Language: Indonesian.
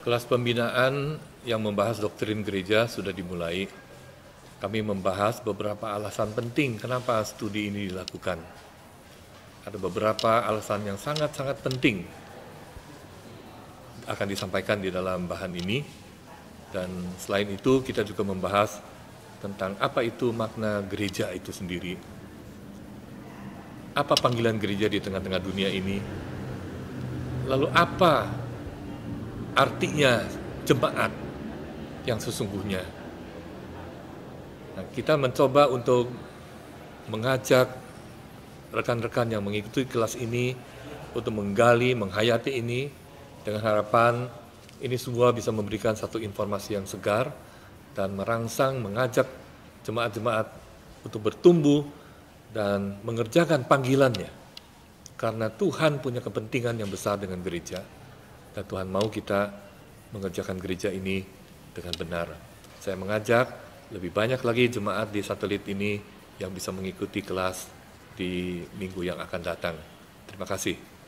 Kelas pembinaan yang membahas doktrin gereja sudah dimulai. Kami membahas beberapa alasan penting kenapa studi ini dilakukan. Ada beberapa alasan yang sangat-sangat penting akan disampaikan di dalam bahan ini. Dan selain itu kita juga membahas tentang apa itu makna gereja itu sendiri. Apa panggilan gereja di tengah-tengah dunia ini? Lalu apa artinya jemaat yang sesungguhnya. Nah, kita mencoba untuk mengajak rekan-rekan yang mengikuti kelas ini untuk menggali, menghayati ini dengan harapan ini semua bisa memberikan satu informasi yang segar dan merangsang, mengajak jemaat-jemaat untuk bertumbuh dan mengerjakan panggilannya. Karena Tuhan punya kepentingan yang besar dengan gereja. Dan Tuhan mau kita mengerjakan gereja ini dengan benar. Saya mengajak lebih banyak lagi jemaat di satelit ini yang bisa mengikuti kelas di minggu yang akan datang. Terima kasih.